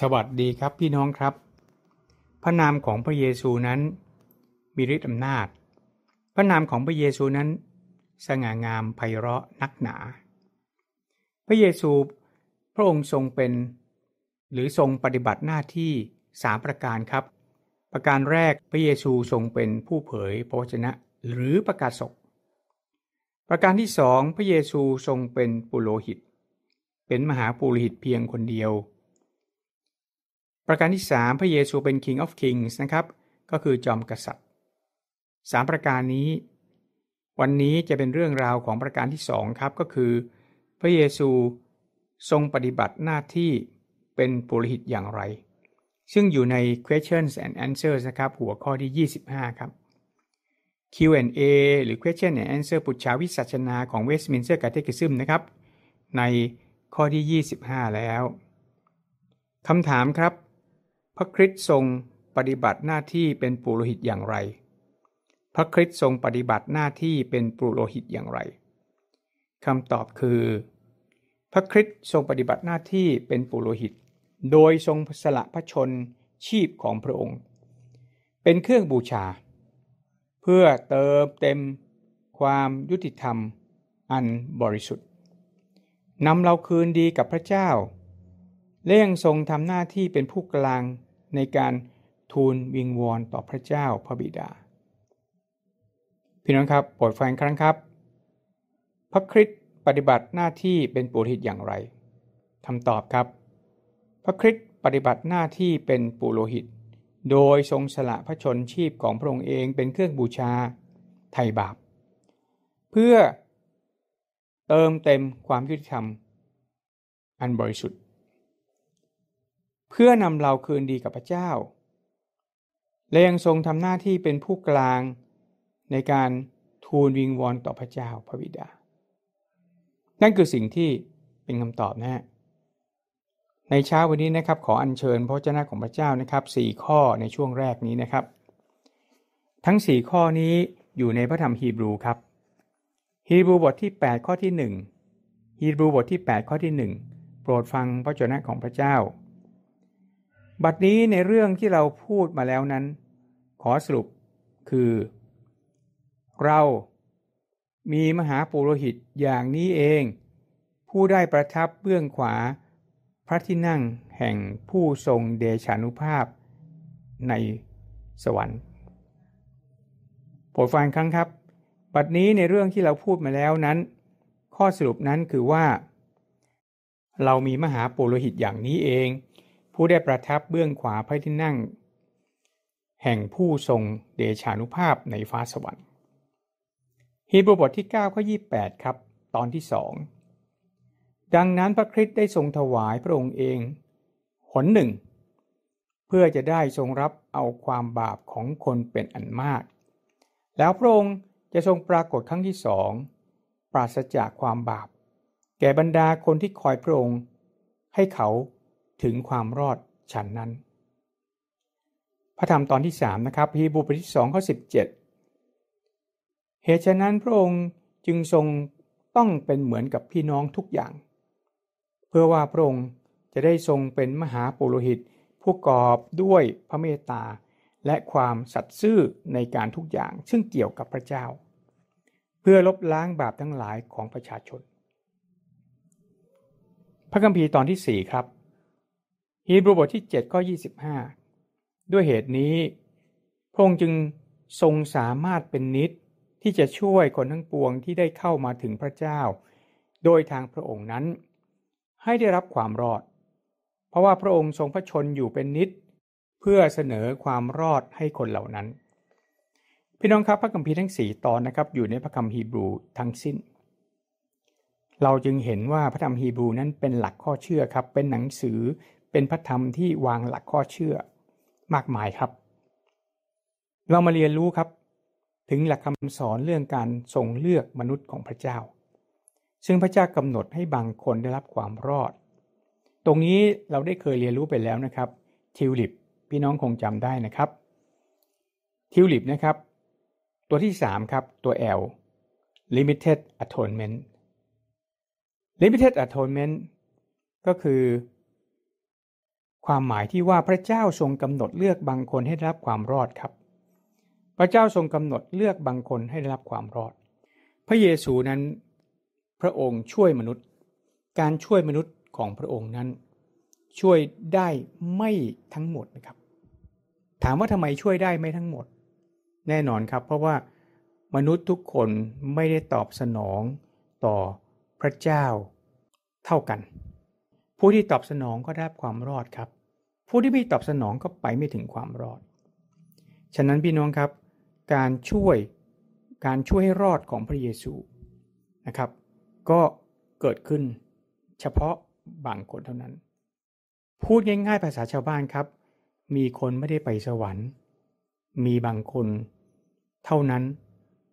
สวัสดีครับพี่น้องครับ พระนามของพระเยซูนั้น มีฤทธิ์อำนาจ พระนามของพระเยซูนั้น สง่างามไพเราะนักหนา พระเยซูพระองค์ทรงเป็น หรือทรงปฏิบัติหน้าที่สามประการครับ ประการแรกพระเยซูทรงเป็นผู้เผยพระวจนะหรือประกาศศกประการที่สองพระเยซูทรงเป็นปุโรหิต เป็นมหาปุโรหิตเพียงคนเดียวประการที่ 3 พระเยซูเป็น King of Kings นะครับ ก็คือจอมกษัตริย์ 3 ประการนี้ วันนี้จะเป็นเรื่องราวของประการที่ 2 ครับ ก็คือ พระเยซู ทรงปฏิบัติหน้าที่เป็นปุโรหิตอย่างไร ซึ่งอยู่ใน questions and answers นะครับหัวข้อที่ 25 ครับ Q&A หรือ question and answer ปุจฉาวิสัชนาของ Westminster Catechism นะครับในข้อที่ 25 แล้วคำถามครับพระคริสต์ทรงปฏิบัติหน้าที่เป็นปุโรหิตอย่างไร พระคริสต์ทรงปฏิบัติหน้าที่เป็นปุโรหิตอย่างไรคำตอบคือ พระคริสต์ทรงปฏิบัติหน้าที่เป็นปุโรหิต โดยทรงสละพระชนชีพของพระองค์ เป็นเครื่องบูชา เพื่อเติมเต็มความยุติธรรมอันบริสุทธิ์นำเราคืนดีกับพระเจ้าและยังทรงทำหน้าที่เป็นผู้กลางในการทูลวิงวอนต่อพระเจ้าพระบิดา พี่น้องครับโปรดฟังครั้งครับ พระคริสต์ปฏิบัติหน้าที่เป็นปุโรหิตอย่างไรคำตอบครับ พระคริสต์ปฏิบัติหน้าที่เป็นปุโรหิต โดยทรงสละพระชนชีพของพระองค์เองเป็นเครื่องบูชาไถ่บาป เพื่อเติมเต็มความยุติธรรมอันบริสุทธิเพื่อนำเราคืนดีกับพระเจ้า และยังทรงทำหน้าที่เป็นผู้กลางในการทูลวิงวอนต่อพระเจ้าพระบิดา นั่นคือสิ่งที่เป็นคำตอบนะฮะ ในเช้าวันนี้นะครับ ขออัญเชิญพระเจ้าของพระเจ้านะครับสี่ข้อในช่วงแรกนี้นะครับ ทั้งสี่ข้อนี้อยู่ในพระธรรมฮีบรูครับ ฮีบรูบทที่8 ข้อที่1ฮีบรูบทที่8 ข้อที่ 1 โปรดฟังพระเจ้าของพระเจ้าบัดนี้ในเรื่องที่เราพูดมาแล้วนั้น ขอสรุปคือ เรามีมหาปุโรหิตอย่างนี้เอง ผู้ได้ประทับเบื้องขวาพระที่นั่งแห่งผู้ทรงเดชานุภาพในสวรรค์โปรดฟังครั้งครับบัดนี้ในเรื่องที่เราพูดมาแล้วนั้น ข้อสรุปนั้นคือว่า เรามีมหาปุโรหิตอย่างนี้เองผู้ได้ประทับเบื้องขวาพระที่นั่ง แห่งผู้ทรงเดชานุภาพในฟ้าสวรรค์ฮีบรูบทที่9ข้อ28 ครับ ตอนที่สอง ดังนั้นพระคริสต์ได้ทรงถวายพระองค์เองหนหนึ่ง เพื่อจะได้ทรงรับเอาความบาปของคนเป็นอันมาก แล้วพระองค์จะทรงปรากฏครั้งที่สองปราศจากความบาป แก่บรรดาคนที่คอยพระองค์ให้เขาถึงความรอดฉันนั้น พระธรรมตอนที่ 3 นะครับฮีบรูบทที่2ข้อ17 เหตุฉะนั้นพระองค์จึงทรงต้องเป็นเหมือนกับพี่น้องทุกอย่าง เพื่อว่าพระองค์จะได้ทรงเป็นมหาปุโรหิตผู้กอบด้วยพระเมตตาและความสัตย์ซื่อในการทุกอย่าง ซึ่งเกี่ยวกับพระเจ้า เพื่อลบล้างบาปทั้งหลายของประชาชน พระคัมภีร์ตอนที่ 4 ครับฮีบรูบทที่7ข้อ25 ด้วยเหตุนี้ พระองค์จึงทรงสามารถเป็นนิดที่จะช่วยคนทั้งปวงที่ได้เข้ามาถึงพระเจ้า โดยทางพระองค์นั้นให้ได้รับความรอด เพราะว่าพระองค์ทรงพระชนอยู่เป็นนิด เพื่อเสนอความรอดให้คนเหล่านั้น พี่น้องครับพระคัมภีร์ทั้ง 4 ตอนนะครับอยู่ในพระคัมภีร์บรูทั้งสิ้น เราจึงเห็นว่าพระธรรมฮีบรูนั้นเป็นหลักข้อเชื่อครับเป็นหนังสือเป็นพระธรรมที่วางหลักข้อเชื่อมากมายครับ เรามาเรียนรู้ครับถึงหลักคำสอนเรื่องการทรงเลือกมนุษย์ของพระเจ้า ซึ่งพระเจ้ากำหนดให้บางคนได้รับความรอด ตรงนี้เราได้เคยเรียนรู้ไปแล้วนะครับ ทิวลิปพี่น้องคงจำได้นะครับ ทิวลิปนะครับ ตัวที่ 3 ครับ ตัว L limited atonement limited atonement ก็คือความหมายที่ว่าพระเจ้าทรงกำหนดเลือกบางคนให้รับความรอดครับ พระเจ้าทรงกำหนดเลือกบางคนให้้รับความรอด พระเยซูนั้น พระองค์ช่วยมนุษย์การช่วยมนุษย์ของพระองค์นั้น ช่วยได้ไม่ทั้งหมดนะครับ ถามว่าทำไมช่วยได้ไม่ทั้งหมด แน่นอนครับ เพราะว่ามนุษย์ทุกคนไม่ได้ตอบสนองต่อพระเจ้าเท่ากันผู้ที่ตอบสนองก็ได้ความรอดครับ ผู้ที่ไม่ตอบสนองก็ไปไม่ถึงความรอด ฉะนั้นพี่น้องครับการช่วยการช่วยให้รอดของพระเยซูนะครับ ก็เกิดขึ้นเฉพาะบางคนเท่านั้น พูดง่ายๆภาษาชาวบ้านครับ มีคนไม่ได้ไปสวรรค์ มีบางคน เท่านั้น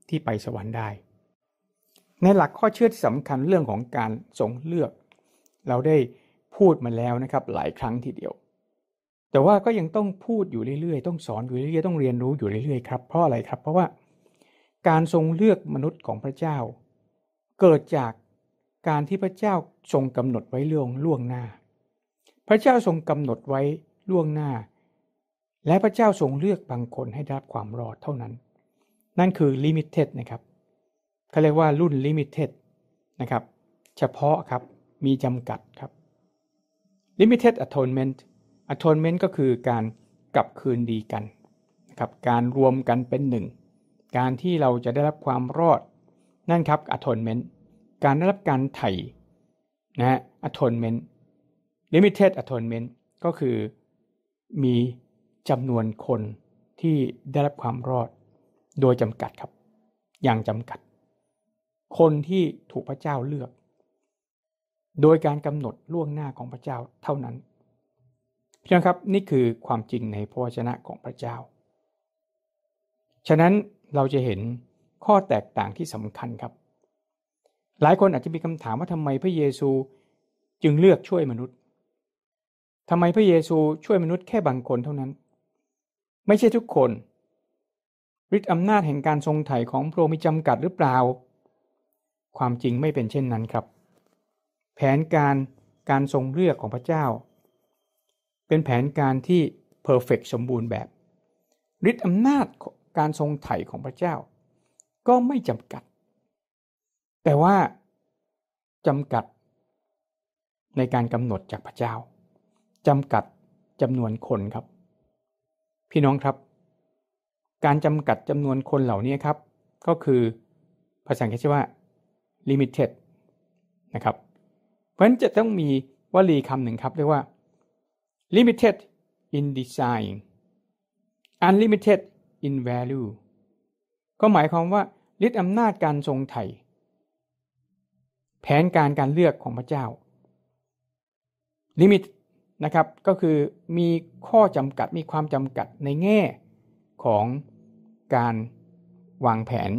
ที่ไปสวรรค์ได้ ในหลักข้อเชื่อที่สำคัญเรื่องของการทรงเลือกเราได้พูดมาแล้วนะครับหลายครั้งทีเดียว แต่ว่าก็ยังต้องพูดอยู่เรื่อยๆ ต้องสอนอยู่เรื่อย ๆต้องเรียนรู้อยู่เรื่อย ๆ ครับ เพราะอะไรครับเพราะว่าการทรงเลือกมนุษย์ของพระเจ้า เกิดจากการที่พระเจ้าทรงกำหนดไว้เรื่องล่วงหน้า พระเจ้าทรงกำหนดไว้ล่วงหน้า และพระเจ้าทรงเลือกบางคนให้ได้รับความรอดเท่านั้น นั่นคือลิมิเต็ดนะครับเขาเรียกว่ารุ่นลิมิเต็ดนะครับ เฉพาะครับมีจำกัดครับ limited atonement atonement ก็คือการกลับคืนดีกันนะครับการรวมกันเป็นหนึ่ง การที่เราจะได้รับความรอดนั่นครับ atonement การได้รับการไถ่นะฮะ atonement limited atonement ก็คือมีจำนวนคนที่ได้รับความรอด โดยจำกัดครับ อย่างจำกัด คนที่ถูกพระเจ้าเลือกโดยการกำหนดล่วงหน้าของพระเจ้าเท่านั้นพี่น้องครับนี่คือความจริงในพระวจนะของพระเจ้า ฉะนั้นเราจะเห็นข้อแตกต่างที่สำคัญครับ หลายคนอาจจะมีคำถามว่าทำไมพระเยซูจึงเลือกช่วยมนุษย์ ทำไมพระเยซูช่วยมนุษย์แค่บางคนเท่านั้น ไม่ใช่ทุกคนฤทธิอำนาจแห่งการทรงไถ่ของพระองค์มีจำกัดหรือเปล่า ความจริงไม่เป็นเช่นนั้นครับแผนการการทรงเลือกของพระเจ้า เป็นแผนการที่เพอร์เฟกสมบูรณ์แบบฤทธิอำนาจการทรงไถ่ของพระเจ้าก็ไม่จำกัด แต่ว่าจำกัด ในการกำหนดจากพระเจ้าจำกัดจำนวนคนครับ พี่น้องครับ การจำกัดจำนวนคนเหล่านี้ครับ ก็คือ ภาษาอังกฤษว่า limited นะครับเพราะฉะนั้นจะต้องมีวลีคำหนึ่งครับเรียกว่า limited in design unlimited in value ก็หมายความว่าฤทธิอำนาจการทรงไถ่แผนการการเลือกของพระเจ้าลิมิตนะครับก็คือมีข้อจำกัดมีความจำกัดในแง่ของการวางแผน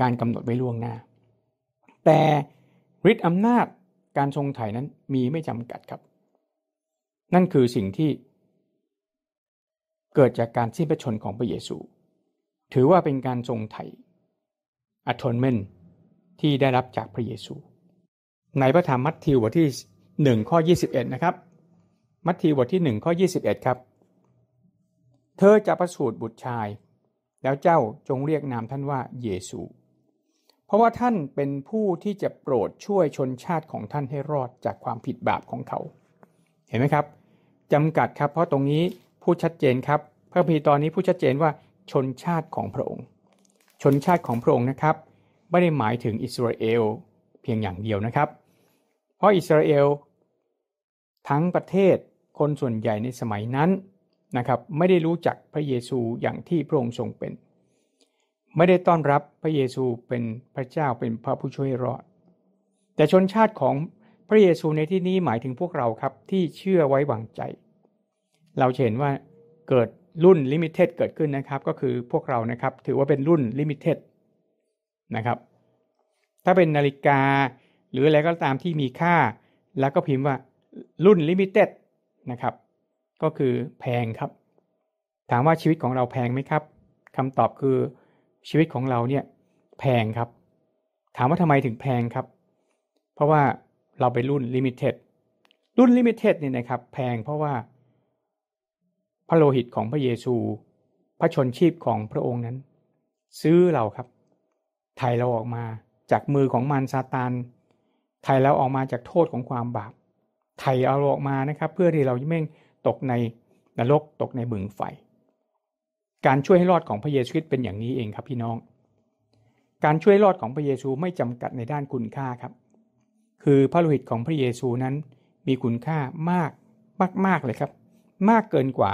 การกำหนดไว้ล่วงหน้า แต่ฤทธิอำนาจการทรงไถ่นั้นมีไม่จำกัดครับ นั่นคือสิ่งที่เกิดจากการสิ้นพระชนของพระเยซู ถือว่าเป็นการทรงไถ่ atonement ที่ได้รับจากพระเยซู ในพระธรรมมัทธิวบทที่ 1 ข้อ21 นะครับ มัทธิวบทที่ 1 ข้อ21 ครับ เธอจะประสูติบุตรชาย แล้วเจ้าจงเรียกนามท่านว่าเยซูเพราะว่าท่านเป็นผู้ที่จะโปรดช่วยชนชาติของท่านให้รอดจากความผิดบาปของเขา เห็นไหมครับจำกัดครับเพราะตรงนี้พูดชัดเจนครับพระพีตอนนี้พูดชัดเจนว่าชนชาติของพระองค์ ชนชาติของพระองค์นะครับไม่ได้หมายถึงอิสราเอลเพียงอย่างเดียวนะครับ เพราะอิสราเอลทั้งประเทศคนส่วนใหญ่ในสมัยนั้นนะครับไม่ได้รู้จักพระเยซูอย่างที่พระองค์ทรงเป็นไม่ได้ต้อนรับพระเยซูเป็นพระเจ้าเป็นพระผู้ช่วยรอดแต่ชนชาติของพระเยซูในที่นี้หมายถึงพวกเราครับที่เชื่อไว้วางใจ เราเห็นว่าเกิดรุ่นลิมิเต็ดเกิดขึ้นนะครับ ก็คือพวกเรานะครับถือว่าเป็นรุ่นลิมิเต็ดนะครับถ้าเป็นนาฬิกา หรืออะไรก็ตามที่มีค่าแล้วก็พิมพ์ว่ารุ่นลิมิเต็ดนะครับก็คือแพงครับ ถามว่าชีวิตของเราแพงไหมครับคำตอบคือชีวิตของเราเนี่ยแพงครับ ถามว่าทำไมถึงแพงครับเพราะว่าเราไปรุ่นลิมิเต็ดรุ่นลิมิเต็ดเนี่ยนะครับ แพงเพราะว่าพระโลหิตของพระเยซู พระชนชีพของพระองค์นั้น ซื้อเราครับไถ่เราออกมาจากมือของมารซาตานไถ่เราออกมาจากโทษของความบาปไถ่เอาออกมานะครับ เพื่อที่เราจะไม่ตกในนรกตกในบึงไฟการช่วยให้รอดของพระเยซูคริสต์เป็นอย่างนี้เองครับ พี่น้อง การช่วยรอดของพระเยซูไม่จำกัดในด้านคุณค่าครับ คือพระโลหิตของพระเยซูนั้นมีคุณค่ามากมากๆเลยครับ มากเกินกว่า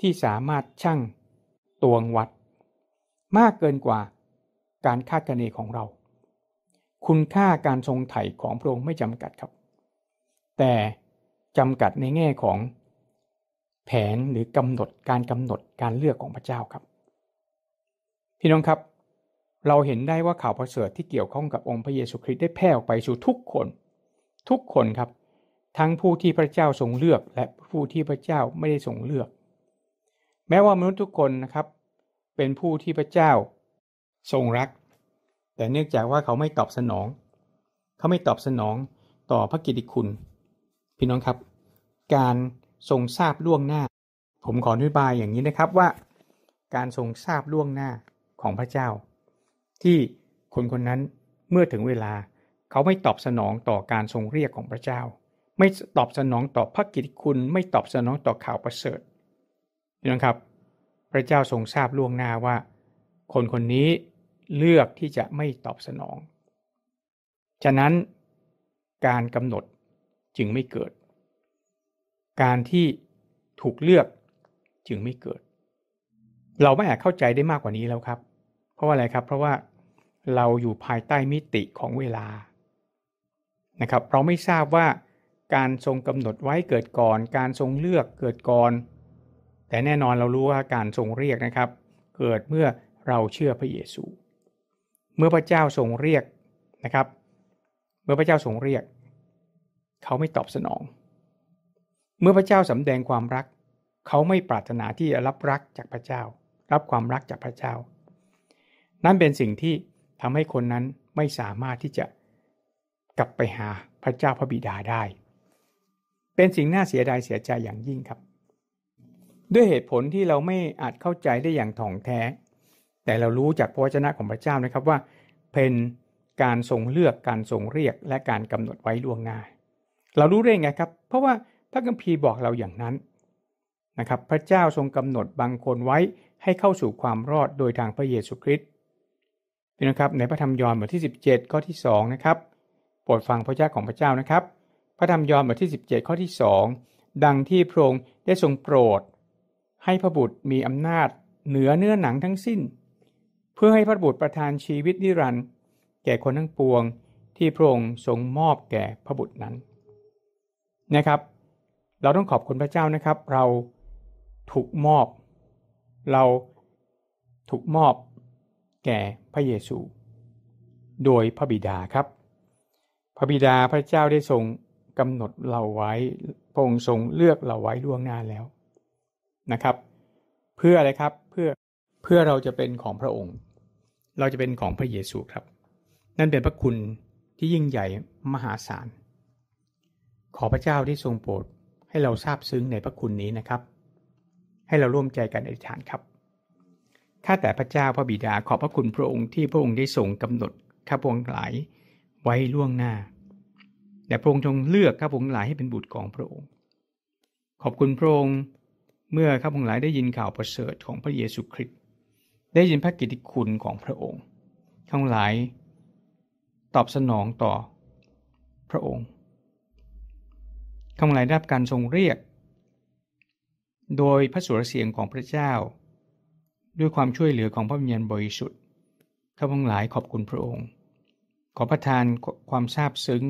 ที่สามารถชั่งตวงวัด มากเกินกว่าการคาดคะเนของเรา คุณค่าการทรงไถ่ของพระองค์ไม่จำกัดครับ แต่ จำกัดในแง่ของแผนหรือกำหนดการกำหนดการเลือกของพระเจ้าครับ พี่น้องครับ เราเห็นได้ว่าข่าวประเสริฐที่เกี่ยวข้องกับองค์พระเยซูคริสต์ได้แพร่ออกไปสู่ทุกคน ทุกคนครับ ทั้งผู้ที่พระเจ้าทรงเลือก และผู้ที่พระเจ้าไม่ได้ทรงเลือก แม้ว่ามนุษย์ทุกคนนะครับ เป็นผู้ที่พระเจ้าทรงรัก แต่เนื่องจากว่าเขาไม่ตอบสนอง เขาไม่ตอบสนองต่อพระกิตติคุณ พี่น้องครับ การทรงทราบล่วงหน้า ผมขออธิบายอย่างนี้นะครับว่า การทรงทราบล่วงหน้าของพระเจ้า ที่คนคนนั้นเมื่อถึงเวลา เขาไม่ตอบสนองต่อการทรงเรียกของพระเจ้า ไม่ตอบสนองต่อพระกิตคุณไม่ตอบสนองต่อข่าวประเสริฐนะครับ พระเจ้าทรงทราบล่วงหน้าว่า คนคนนี้เลือกที่จะไม่ตอบสนองฉะนั้นการกำหนดจึงไม่เกิดการที่ถูกเลือกจึงไม่เกิด เราไม่อาจเข้าใจได้มากกว่านี้แล้วครับ เพราะว่าอะไรครับ เพราะว่าเราอยู่ภายใต้มิติของเวลา นะครับเราไม่ทราบว่าการทรงกำหนดไว้เกิดก่อน การทรงเลือกเกิดก่อน แต่แน่นอนเรารู้ว่าการทรงเรียกนะครับ เกิดเมื่อเราเชื่อพระเยซู เมื่อพระเจ้าทรงเรียกนะครับ เมื่อพระเจ้าทรงเรียก เขาไม่ตอบสนองเมื่อพระเจ้าสำแดงความรัก เขาไม่ปรารถนาที่จะรับรักจากพระเจ้า รับความรักจากพระเจ้า นั่นเป็นสิ่งที่ทำให้คนนั้นไม่สามารถที่จะกลับไปหาพระเจ้าพระบิดาได้ เป็นสิ่งน่าเสียดายเสียใจอย่างยิ่งครับ ด้วยเหตุผลที่เราไม่อาจเข้าใจได้อย่างถ่องแท้ แต่เรารู้จากพระวจนะของพระเจ้านะครับว่า เป็น การทรงเลือกการทรงเรียกและการกำหนดไว้ล่วงหน้าเรารู้ได้ไงครับ เพราะว่าพระคัมภีร์บอกเราอย่างนั้นนะครับพระเจ้าทรงกำหนดบางคนไว้ให้เข้าสู่ความรอดโดยทางพระเยซูคริสต์นะครับในพระธรรมยอห์นบทที่ 17 ข้อที่2นะครับโปรดฟังพระเจ้าของพระเจ้านะครับ พระธรรมยอห์นบทที่ 17 ข้อที่ 2 ดังที่พระองค์ได้ทรงโปรด ให้พระบุตรมีอำนาจเหนือเนื้อหนังทั้งสิ้น เพื่อให้พระบุตรประทานชีวิตนิรันดร์แก่คนทั้งปวงที่พระองค์ทรงมอบแก่พระบุตรนั้น นะครับเราต้องขอบคุณพระเจ้านะครับ เราถูกมอบ เราถูกมอบแก่พระเยซู โดยพระบิดาครับ พระบิดาพระเจ้าได้ทรงกำหนดเราไว้พระองค์ทรงเลือกเราไว้ล่วงหน้าแล้วนะครับ เพื่ออะไรครับ เพื่อเพื่อเราจะเป็นของพระองค์ เราจะเป็นของพระเยซูครับ นั่นเป็นพระคุณที่ยิ่งใหญ่มหาศาล ขอพระเจ้าที่ทรงโปรดให้เราซาบซึ้งในพระคุณนี้นะครับ ให้เราร่วมใจกันอธิษฐานครับข้าแต่พระเจ้า พระบิดาขอบพระคุณพระองค์ที่พระองค์ได้ส่งกำหนดข้าพงหลายไว้ล่วงหน้า แต่พระองค์ทรงเลือกข้าพงหลายให้เป็นบุตรของพระองค์ ขอบคุณพระองค์เมื่อข้าพงหลายได้ยินข่าวประเสริฐของพระเยซูคริสต์ได้ยินพระกิตติคุณของพระองค์ข้าพงหลาย ตอบสนองต่อ พระองค์ทังหลายรับการทรงเรียก โดยพระสุรเสียงของพระเจ้า ด้วยความช่วยเหลือของพระวิญญาณบริสุทธิ์ข้าพงหลายขอบคุณพระองค์ ขอประทานความซาบซึ้ง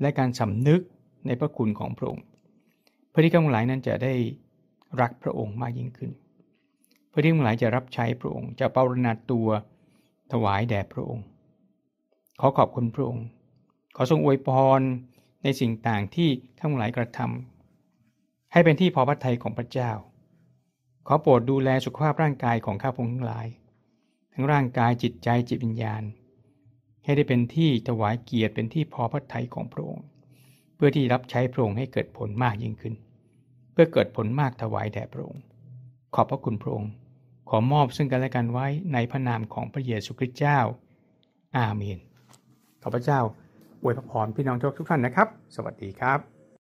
และการสำนึกในพระคุณของพระองค์เพื่อที่ข้าพงหลายนั้นจะได้รักพระองค์มากยิ่งขึ้นเพื่อที่ข้าพงหลายจะรับใช้พระองค์จะเปรนนาตัวถวายแด่พระองค์ ขอขอบคุณพระองค์ ขอทรงอวยพรในสิ่งต่างที่ทั้งหลายกระทำ ให้เป็นที่พอพระทัยของพระเจ้า ขอโปรดดูแลสุขภาพร่างกายของข้าพงทั้งหลาย ทั้งร่างกายจิตใจจิตวิญญาณ ให้ได้เป็นที่ถวายเกียรติเป็นที่พอพระทัยของพระองค์เพื่อที่รับใช้พระองค์ให้เกิดผลมากยิ่งขึ้น เพื่อเกิดผลมากถวายแด่พระองค์ขอบพระคุณพระองค์ขอมอบซึ่งกันและกันไว้ในพระนามของพระเยซูคริสต์เจ้า อาเมนขอพระเจ้าอวยพรพี่น้องทุกท่านนะครับ สวัสดีครับ